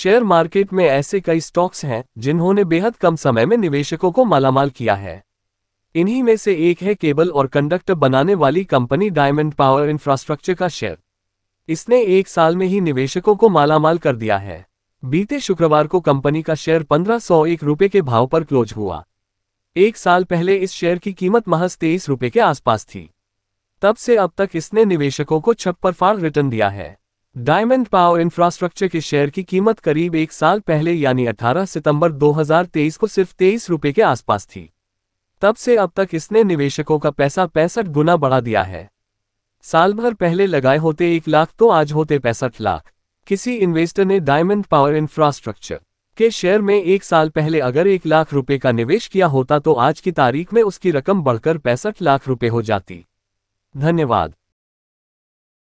share market में ऐसे कई स्टॉक्स हैं जिन्होंने बेहद कम समय में निवेशकों को मालामाल किया है इन्हीं में से एक है केबल और कंडक्टर बनाने वाली कंपनी डायमंड पावर इंफ्रास्ट्रक्चर का शेयर इसने एक साल में ही निवेशकों को मालामाल कर दिया है बीते शुक्रवार को कंपनी का शेयर पंद्रह सौ एक के भाव पर क्लोज हुआ एक साल पहले इस शेयर की कीमत महज तेईस रुपये के आसपास थी तब से अब तक इसने निवेशकों को छप्पर फाड़ रिटर्न दिया है डायमंड पावर इंफ्रास्ट्रक्चर के शेयर की कीमत करीब एक साल पहले यानी 18 सितंबर 2023 को सिर्फ तेईस रुपये के आसपास थी तब से अब तक इसने निवेशकों का पैसा पैंसठ गुना बढ़ा दिया है साल भर पहले लगाए होते एक लाख तो आज होते पैंसठ लाख किसी इन्वेस्टर ने डायमंड पावर इंफ्रास्ट्रक्चर के शेयर में एक साल पहले अगर एक लाख रुपए का निवेश किया होता तो आज की तारीख में उसकी रकम बढ़कर पैंसठ लाख रुपए हो जाती धन्यवाद